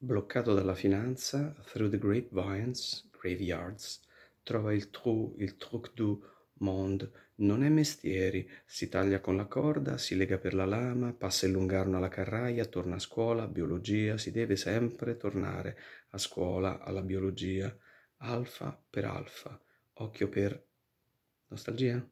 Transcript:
Bloccato dalla finanza, Through the Grapevines, Graveyards, trova il trou, il truc du monde, non è mestieri, si taglia con la corda, si lega per la lama, passa il lungarno alla carraia, torna a scuola, biologia, si deve sempre tornare a scuola, alla biologia, alfa per alfa, occhio per... nostalgia?